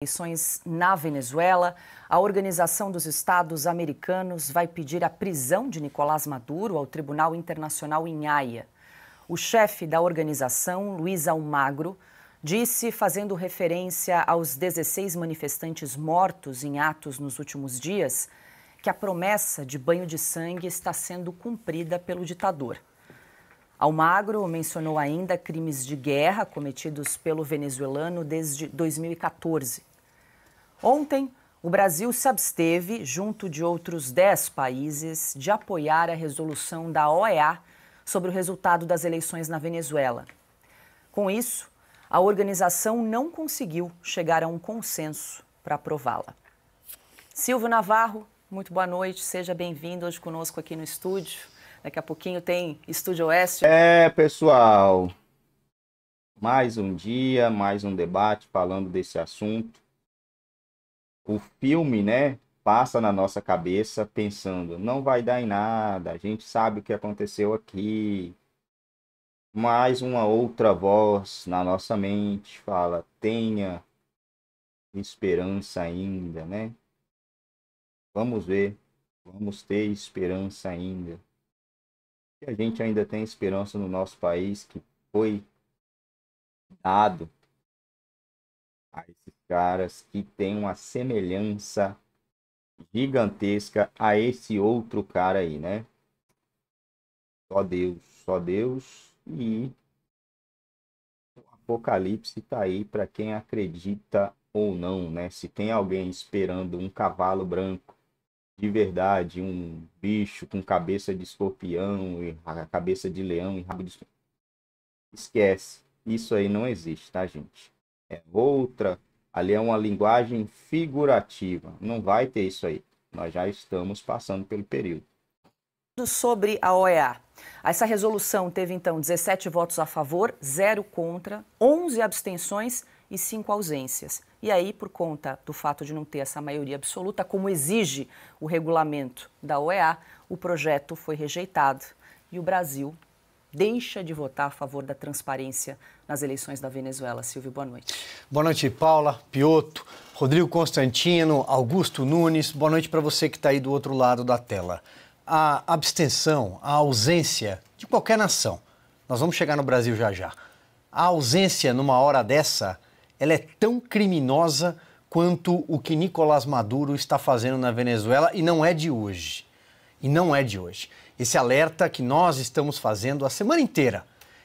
eleições na Venezuela, a Organização dos Estados Americanos vai pedir a prisão de Nicolás Maduro ao Tribunal Internacional em Haia. O chefe da organização, Luiz Almagro, disse, fazendo referência aos 16 manifestantes mortos em atos nos últimos dias, que a promessa de banho de sangue está sendo cumprida pelo ditador. Almagro mencionou ainda crimes de guerra cometidos pelo venezuelano desde 2014 Ontem, o Brasil se absteve, junto de outros 10 países, de apoiar a resolução da OEA sobre o resultado das eleições na Venezuela. Com isso, a organização não conseguiu chegar a um consenso para aprová-la. Silvio Navarro, muito boa noite, seja bem-vindo hoje conosco aqui no estúdio. Daqui a pouquinho tem Estúdio Oeste. É, pessoal, mais um dia, mais um debate falando desse assunto o filme, né, passa na nossa cabeça pensando, não vai dar em nada, a gente sabe o que aconteceu aqui. Mais uma outra voz na nossa mente fala, tenha esperança ainda, né? Vamos ver, vamos ter esperança ainda. E a gente ainda tem esperança no nosso país que foi dado a esses caras que tem uma semelhança gigantesca a esse outro cara aí, né? Só Deus, só Deus e o Apocalipse tá aí para quem acredita ou não, né? Se tem alguém esperando um cavalo branco de verdade, um bicho com cabeça de escorpião e cabeça de leão e rabo de esquece, isso aí não existe, tá, gente? É outra Ali é uma linguagem figurativa, não vai ter isso aí. Nós já estamos passando pelo período. Sobre a OEA. Essa resolução teve então 17 votos a favor, 0 contra, 11 abstenções e 5 ausências. E aí, por conta do fato de não ter essa maioria absoluta, como exige o regulamento da OEA, o projeto foi rejeitado e o Brasil deixa de votar a favor da transparência nas eleições da Venezuela. Silvio, boa noite. Boa noite, Paula, Pioto, Rodrigo Constantino, Augusto Nunes. Boa noite para você que está aí do outro lado da tela. A abstenção, a ausência de qualquer nação. Nós vamos chegar no Brasil já já. A ausência numa hora dessa, ela é tão criminosa quanto o que Nicolás Maduro está fazendo na Venezuela e não é de hoje. E não é de hoje. Esse alerta que nós estamos fazendo a semana inteira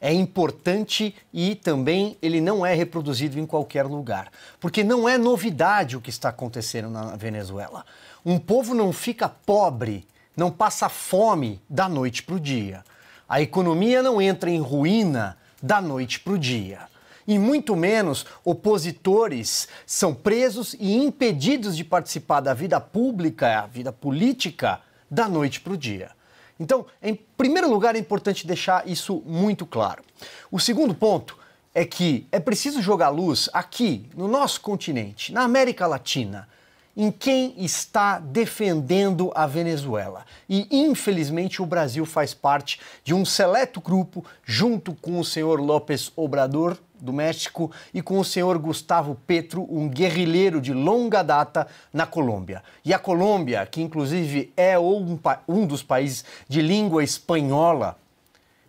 é importante e também ele não é reproduzido em qualquer lugar, porque não é novidade o que está acontecendo na Venezuela. Um povo não fica pobre, não passa fome da noite para o dia. A economia não entra em ruína da noite para o dia. E muito menos opositores são presos e impedidos de participar da vida pública, a vida política, da noite para o dia. Então, em primeiro lugar, é importante deixar isso muito claro. O segundo ponto é que é preciso jogar luz aqui, no nosso continente, na América Latina, em quem está defendendo a Venezuela. E, infelizmente, o Brasil faz parte de um seleto grupo, junto com o senhor López Obrador, do México, e com o senhor Gustavo Petro, um guerrilheiro de longa data na Colômbia. E a Colômbia, que inclusive é um, um dos países de língua espanhola,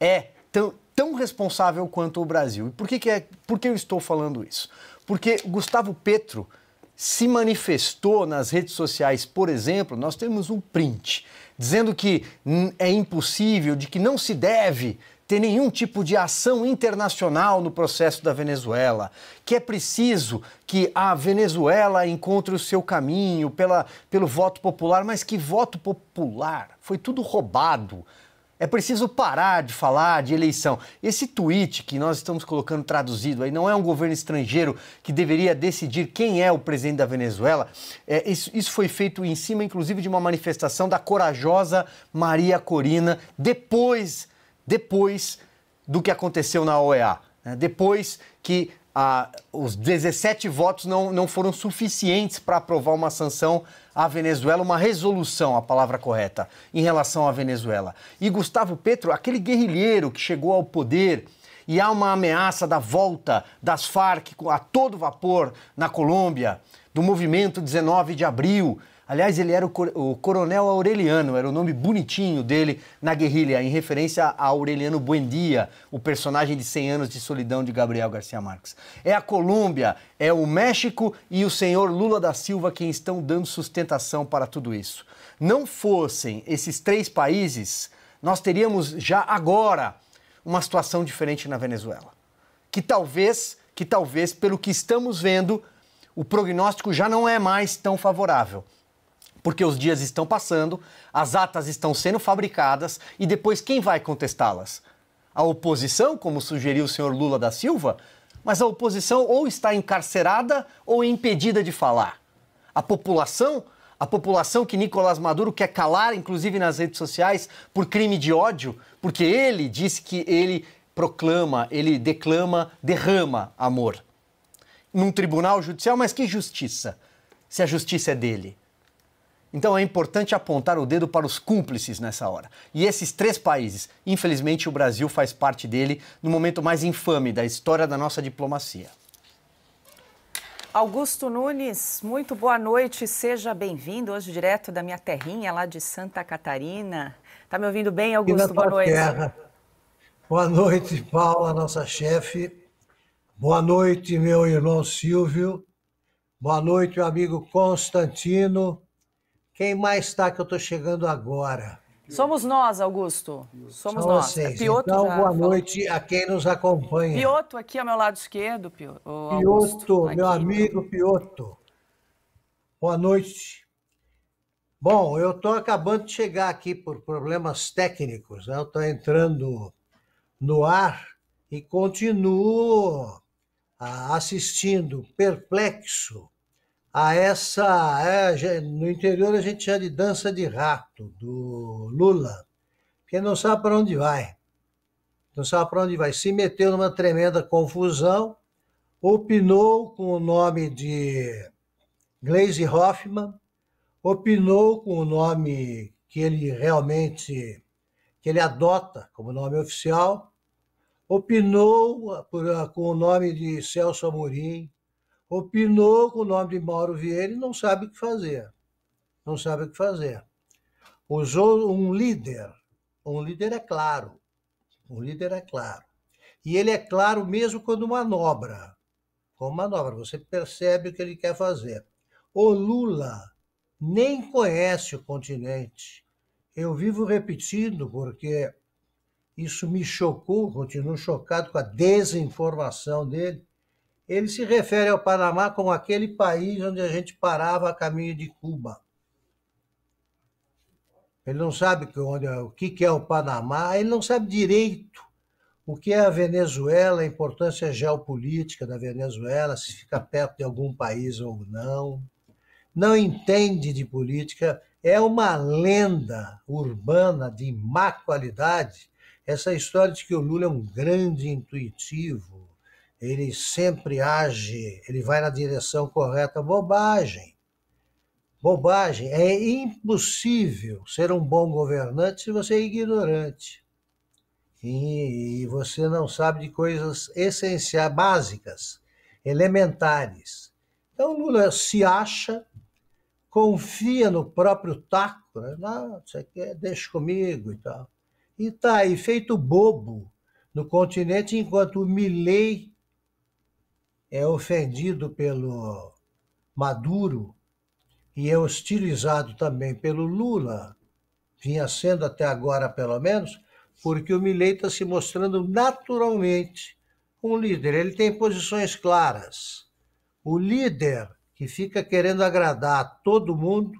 é tão, tão responsável quanto o Brasil. E por que, que, é, por que eu estou falando isso? Porque Gustavo Petro se manifestou nas redes sociais, por exemplo, nós temos um print dizendo que é impossível, de que não se deve ter nenhum tipo de ação internacional no processo da Venezuela, que é preciso que a Venezuela encontre o seu caminho pela, pelo voto popular, mas que voto popular? Foi tudo roubado. É preciso parar de falar de eleição. Esse tweet que nós estamos colocando traduzido aí não é um governo estrangeiro que deveria decidir quem é o presidente da Venezuela. É, isso, isso foi feito em cima, inclusive, de uma manifestação da corajosa Maria Corina depois depois do que aconteceu na OEA, né? depois que ah, os 17 votos não, não foram suficientes para aprovar uma sanção à Venezuela, uma resolução, a palavra correta, em relação à Venezuela. E Gustavo Petro, aquele guerrilheiro que chegou ao poder e há uma ameaça da volta das Farc a todo vapor na Colômbia, do movimento 19 de abril, Aliás, ele era o, cor o Coronel Aureliano, era o nome bonitinho dele na guerrilha, em referência a Aureliano Buendia, o personagem de 100 anos de solidão de Gabriel Garcia Marques. É a Colômbia, é o México e o senhor Lula da Silva quem estão dando sustentação para tudo isso. Não fossem esses três países, nós teríamos já agora uma situação diferente na Venezuela. Que talvez, que talvez, pelo que estamos vendo, o prognóstico já não é mais tão favorável porque os dias estão passando, as atas estão sendo fabricadas e depois quem vai contestá-las? A oposição, como sugeriu o senhor Lula da Silva? Mas a oposição ou está encarcerada ou impedida de falar. A população a população que Nicolás Maduro quer calar, inclusive nas redes sociais, por crime de ódio, porque ele disse que ele proclama, ele declama, derrama amor. Num tribunal judicial, mas que justiça? Se a justiça é dele. Então é importante apontar o dedo para os cúmplices nessa hora. E esses três países, infelizmente o Brasil faz parte dele no momento mais infame da história da nossa diplomacia. Augusto Nunes, muito boa noite, seja bem-vindo hoje direto da minha terrinha lá de Santa Catarina. Tá me ouvindo bem, Augusto? Boa noite. Terra. Boa noite, Paula, nossa chefe. Boa noite, meu irmão Silvio. Boa noite, meu amigo Constantino. Quem mais está que eu estou chegando agora? Somos nós, Augusto. Somos São nós. Vocês. É então, boa noite a quem nos acompanha. Pioto aqui ao meu lado esquerdo, Pioto. Pioto, meu amigo Pioto. Boa noite. Bom, eu estou acabando de chegar aqui por problemas técnicos. Né? Eu estou entrando no ar e continuo ah, assistindo perplexo a essa. É, no interior a gente chama de dança de rato, do Lula, porque não sabe para onde vai. Não sabe para onde vai. Se meteu numa tremenda confusão, opinou com o nome de Glaze Hoffman, opinou com o nome que ele realmente que ele adota como nome oficial, opinou ah, por, ah, com o nome de Celso Amorim, opinou com o nome de Mauro Vieira e não sabe o que fazer. Não sabe o que fazer. Usou um líder. Um líder é claro. Um líder é claro. E ele é claro mesmo quando manobra. Com manobra, você percebe o que ele quer fazer. O Lula nem conhece o continente. Eu vivo repetindo, porque isso me chocou, continuo chocado com a desinformação dele ele se refere ao Panamá como aquele país onde a gente parava a caminho de Cuba. Ele não sabe que onde, o que, que é o Panamá, ele não sabe direito o que é a Venezuela, a importância geopolítica da Venezuela, se fica perto de algum país ou não. Não entende de política, é uma lenda urbana de má qualidade essa história de que o Lula é um grande intuitivo ele sempre age, ele vai na direção correta. Bobagem. Bobagem. É impossível ser um bom governante se você é ignorante. E você não sabe de coisas essenciais, básicas, elementares. Então, Lula se acha, confia no próprio taco, né? não, isso aqui é, deixa comigo e tal. E tá aí, feito bobo no continente, enquanto o Milley é ofendido pelo Maduro e é hostilizado também pelo Lula, vinha sendo até agora pelo menos, porque o Milei está se mostrando naturalmente um líder. Ele tem posições claras. O líder que fica querendo agradar todo mundo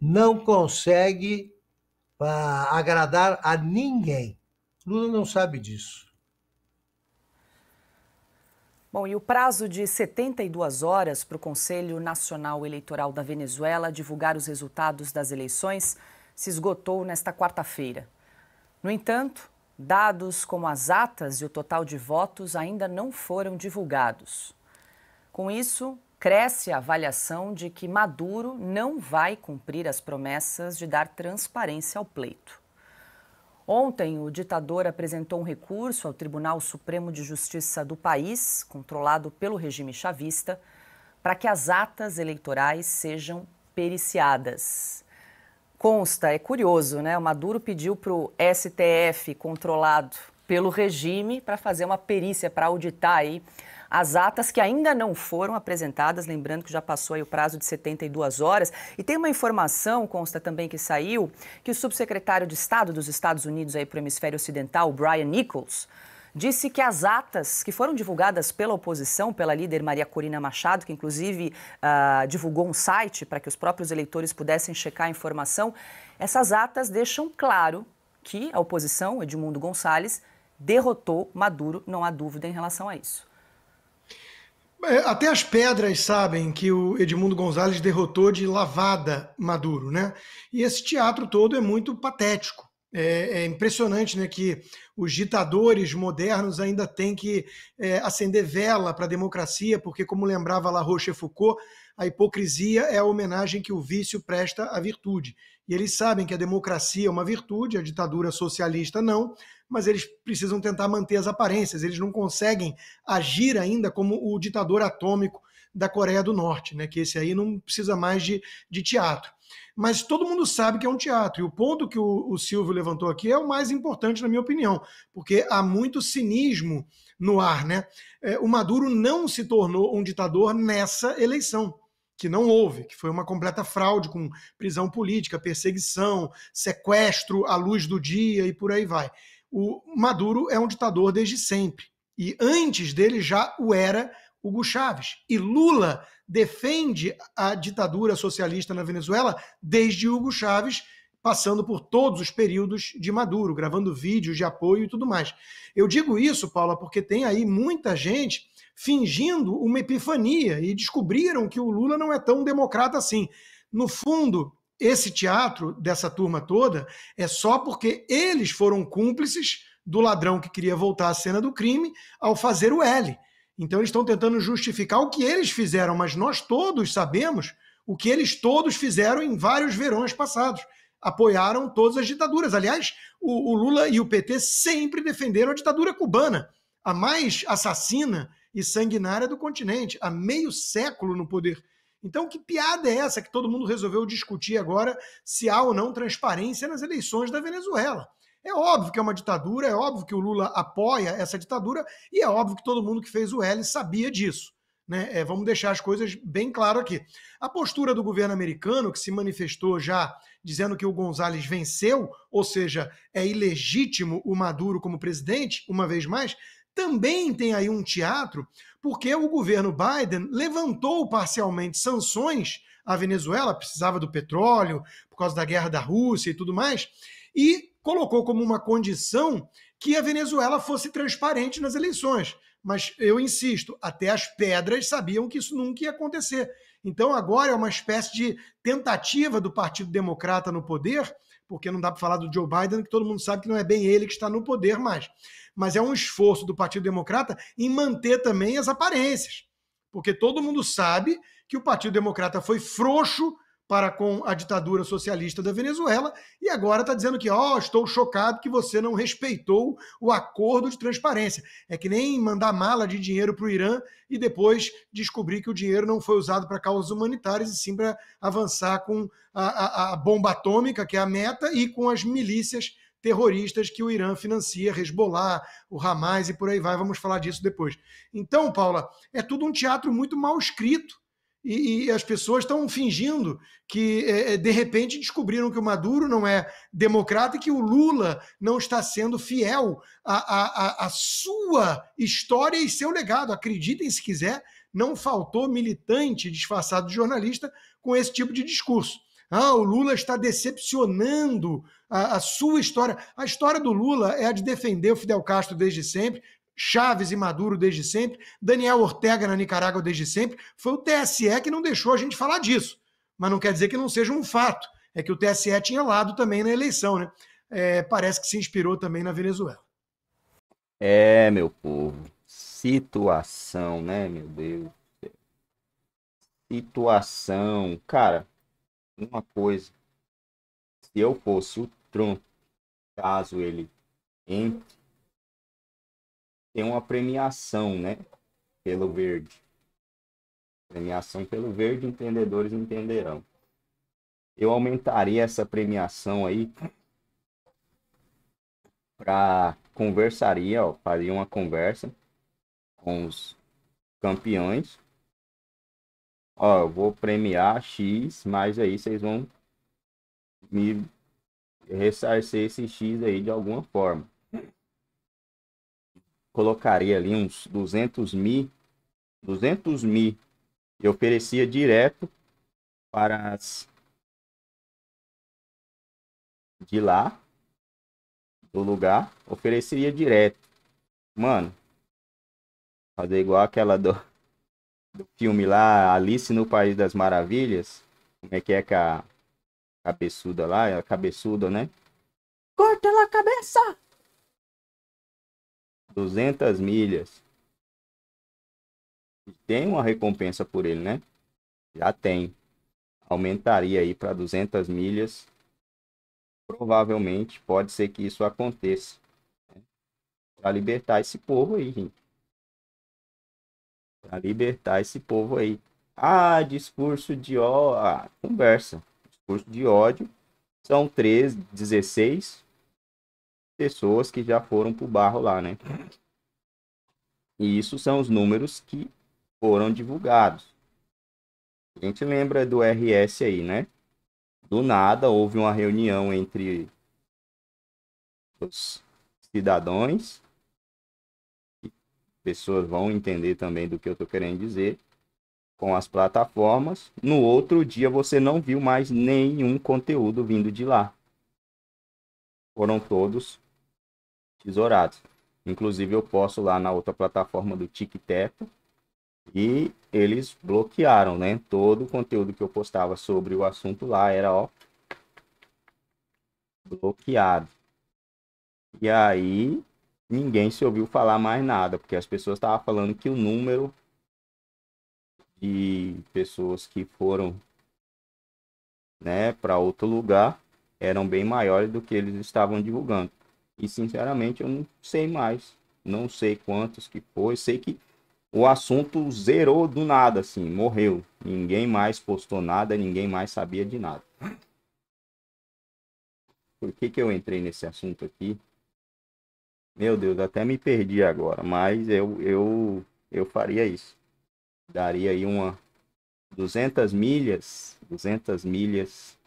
não consegue uh, agradar a ninguém. Lula não sabe disso. Bom, e o prazo de 72 horas para o Conselho Nacional Eleitoral da Venezuela divulgar os resultados das eleições se esgotou nesta quarta-feira. No entanto, dados como as atas e o total de votos ainda não foram divulgados. Com isso, cresce a avaliação de que Maduro não vai cumprir as promessas de dar transparência ao pleito. Ontem, o ditador apresentou um recurso ao Tribunal Supremo de Justiça do país, controlado pelo regime chavista, para que as atas eleitorais sejam periciadas. Consta, é curioso, né? O Maduro pediu para o STF, controlado pelo regime, para fazer uma perícia, para auditar aí as atas que ainda não foram apresentadas, lembrando que já passou o prazo de 72 horas. E tem uma informação, consta também que saiu, que o subsecretário de Estado dos Estados Unidos aí para o hemisfério ocidental, Brian Nichols, disse que as atas que foram divulgadas pela oposição, pela líder Maria Corina Machado, que inclusive uh, divulgou um site para que os próprios eleitores pudessem checar a informação, essas atas deixam claro que a oposição, Edmundo Gonçalves, derrotou Maduro, não há dúvida em relação a isso. É, até as pedras sabem que o Edmundo Gonzalez derrotou de lavada Maduro, né? E esse teatro todo é muito patético. É, é impressionante, né, que os ditadores modernos ainda têm que é, acender vela para a democracia, porque, como lembrava La Rochefoucauld, a hipocrisia é a homenagem que o vício presta à virtude. E eles sabem que a democracia é uma virtude, a ditadura socialista não, mas eles precisam tentar manter as aparências, eles não conseguem agir ainda como o ditador atômico da Coreia do Norte, né? que esse aí não precisa mais de, de teatro. Mas todo mundo sabe que é um teatro, e o ponto que o, o Silvio levantou aqui é o mais importante, na minha opinião, porque há muito cinismo no ar. Né? É, o Maduro não se tornou um ditador nessa eleição que não houve, que foi uma completa fraude com prisão política, perseguição, sequestro à luz do dia e por aí vai. O Maduro é um ditador desde sempre. E antes dele já o era Hugo Chávez. E Lula defende a ditadura socialista na Venezuela desde Hugo Chávez, passando por todos os períodos de Maduro, gravando vídeos de apoio e tudo mais. Eu digo isso, Paula, porque tem aí muita gente fingindo uma epifania e descobriram que o Lula não é tão democrata assim. No fundo, esse teatro dessa turma toda é só porque eles foram cúmplices do ladrão que queria voltar à cena do crime ao fazer o L. Então eles estão tentando justificar o que eles fizeram, mas nós todos sabemos o que eles todos fizeram em vários verões passados. Apoiaram todas as ditaduras. Aliás, o, o Lula e o PT sempre defenderam a ditadura cubana, a mais assassina e sanguinária do continente. Há meio século no poder então, que piada é essa que todo mundo resolveu discutir agora se há ou não transparência nas eleições da Venezuela? É óbvio que é uma ditadura, é óbvio que o Lula apoia essa ditadura e é óbvio que todo mundo que fez o L sabia disso. Né? É, vamos deixar as coisas bem claro aqui. A postura do governo americano, que se manifestou já dizendo que o Gonzalez venceu, ou seja, é ilegítimo o Maduro como presidente, uma vez mais, também tem aí um teatro, porque o governo Biden levantou parcialmente sanções à Venezuela, precisava do petróleo por causa da guerra da Rússia e tudo mais, e colocou como uma condição que a Venezuela fosse transparente nas eleições. Mas eu insisto, até as pedras sabiam que isso nunca ia acontecer. Então agora é uma espécie de tentativa do Partido Democrata no poder porque não dá para falar do Joe Biden, que todo mundo sabe que não é bem ele que está no poder mais. Mas é um esforço do Partido Democrata em manter também as aparências, porque todo mundo sabe que o Partido Democrata foi frouxo para com a ditadura socialista da Venezuela e agora está dizendo que, ó, oh, estou chocado que você não respeitou o acordo de transparência. É que nem mandar mala de dinheiro para o Irã e depois descobrir que o dinheiro não foi usado para causas humanitárias e sim para avançar com a, a, a bomba atômica, que é a meta, e com as milícias terroristas que o Irã financia, Hezbollah, o Hamas e por aí vai. Vamos falar disso depois. Então, Paula, é tudo um teatro muito mal escrito e, e, as pessoas estão fingindo que, é, é, de repente, descobriram que o Maduro não é democrata e que o Lula não está sendo fiel à, à, à sua história e seu legado. Acreditem se quiser, não faltou militante disfarçado de jornalista com esse tipo de discurso. Ah, o Lula está decepcionando a, a, sua história. A história do Lula é a de defender o Fidel Castro desde sempre, Chaves e Maduro desde sempre, Daniel Ortega na Nicarágua desde sempre. Foi o TSE que não deixou a gente falar disso, mas não quer dizer que não seja um fato. É que o TSE tinha lado também na eleição, né? É, parece que se inspirou também na Venezuela. É, meu povo, situação, né, meu Deus? Situação, cara, uma coisa. Se eu fosse o Trump, caso ele entre tem uma premiação, né? Pelo verde. Premiação pelo verde, entendedores entenderão. Eu aumentaria essa premiação aí para conversaria, ó, faria uma conversa com os campeões. Ó, eu vou premiar X, mas aí vocês vão me ressarcer esse X aí de alguma forma colocaria ali uns 200 mil, 200 mil e oferecia direto para as de lá do lugar, ofereceria direto. Mano, fazer igual aquela do, do filme lá, Alice no País das Maravilhas. Como é que é com a cabeçuda lá, é a cabeçuda, né? Corta ela a cabeça! 200 milhas. Tem uma recompensa por ele, né? Já tem. Aumentaria aí para 200 milhas. Provavelmente pode ser que isso aconteça. Né? Para libertar esse povo aí, gente. Para libertar esse povo aí. Ah, discurso de ó, ah, conversa. Discurso de ódio. São 13, 16 pessoas que já foram pro barro lá, né? E isso são os números que foram divulgados. A gente lembra do RS aí, né? Do nada houve uma reunião entre os cidadãos. Pessoas vão entender também do que eu estou querendo dizer com as plataformas. No outro dia você não viu mais nenhum conteúdo vindo de lá. Foram todos tesourados. Inclusive, eu posso lá na outra plataforma do TicTeta e eles bloquearam, né? Todo o conteúdo que eu postava sobre o assunto lá era, ó, bloqueado. E aí, ninguém se ouviu falar mais nada, porque as pessoas estavam falando que o número de pessoas que foram né, para outro lugar eram bem maiores do que eles estavam divulgando. E sinceramente eu não sei mais. Não sei quantos que foi. Sei que o assunto zerou do nada, assim, morreu. Ninguém mais postou nada, ninguém mais sabia de nada. Por que, que eu entrei nesse assunto aqui? Meu Deus, até me perdi agora, mas eu, eu, eu faria isso. Daria aí uma 200 milhas, 200 milhas,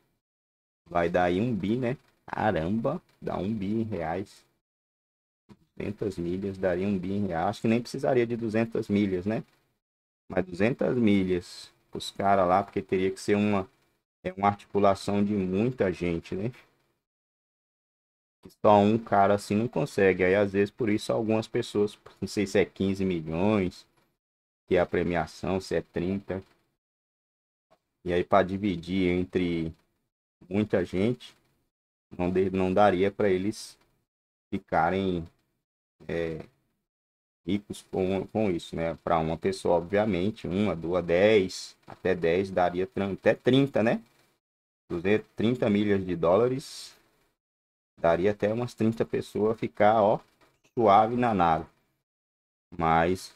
vai dar aí um bi, né? Caramba, dá um bi em reais. 200 milhas daria um bi em reais. Acho que nem precisaria de 200 milhas, né? Mas 200 milhas os caras lá, porque teria que ser uma, é uma articulação de muita gente, né? Só um cara assim não consegue. Aí às vezes por isso algumas pessoas, não sei se é 15 milhões, que é a premiação, se é 30. E aí para dividir entre muita gente, não, de, não daria para eles ficarem é, ricos com, com isso, né? Para uma pessoa, obviamente, uma, duas, dez, até dez, daria até trinta, né? 230 milhas de dólares daria até umas 30 pessoas ficar, ó, suave na nave. Mas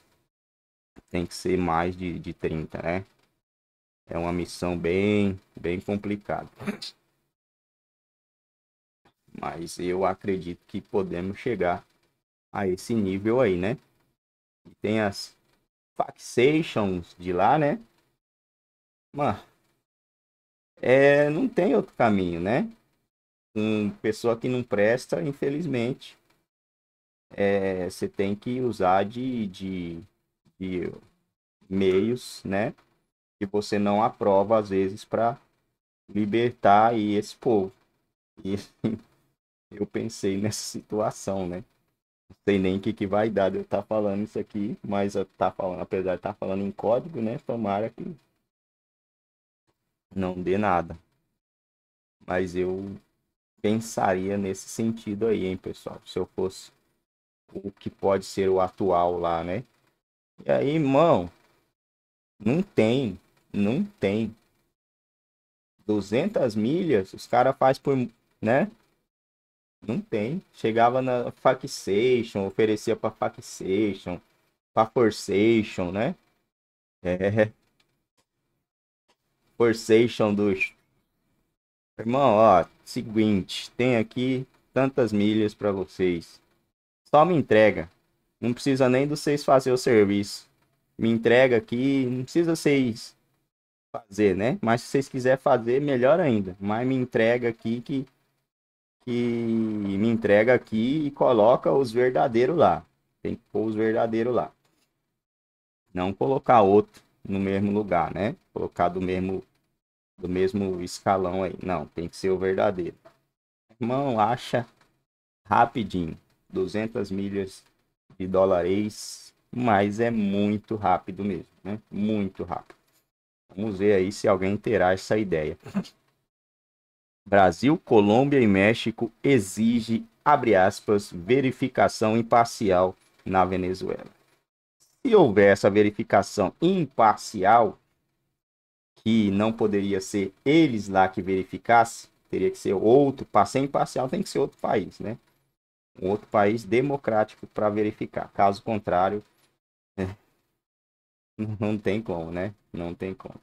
tem que ser mais de, de 30, né? É uma missão bem, bem complicada. Mas eu acredito que podemos chegar a esse nível aí, né? E tem as factions de lá, né? Mas é, não tem outro caminho, né? Uma pessoa que não presta, infelizmente, é, você tem que usar de, de, de meios, né? Que você não aprova às vezes para libertar aí esse povo. E eu pensei nessa situação, né? Não sei nem o que, que vai dar de eu estar tá falando isso aqui, mas eu tá falando, apesar de estar tá falando em código, né? Tomara que não dê nada. Mas eu pensaria nesse sentido aí, hein, pessoal? Se eu fosse o que pode ser o atual lá, né? E aí, irmão, não tem, não tem. 200 milhas, os caras faz por, né? Não tem. Chegava na Facstation, oferecia pra Facstation, pra Forcestation, né? É. Forcestation dos. Irmão, ó, seguinte, tem aqui tantas milhas para vocês. Só me entrega. Não precisa nem de vocês fazer o serviço. Me entrega aqui, não precisa vocês fazer, né? Mas se vocês quiserem fazer, melhor ainda. Mas me entrega aqui que que me entrega aqui e coloca os verdadeiros lá. Tem que pôr os verdadeiros lá. Não colocar outro no mesmo lugar, né? Colocar do mesmo do mesmo escalão aí. Não, tem que ser o verdadeiro. Irmão, acha rapidinho. 200 milhas de dólares, mas é muito rápido mesmo, né? Muito rápido. Vamos ver aí se alguém terá essa ideia. Brasil, Colômbia e México exige, abre aspas, verificação imparcial na Venezuela. Se houver essa verificação imparcial, que não poderia ser eles lá que verificasse, teria que ser outro, para ser imparcial tem que ser outro país, né? Um outro país democrático para verificar. Caso contrário, né? não tem como, né? Não tem como.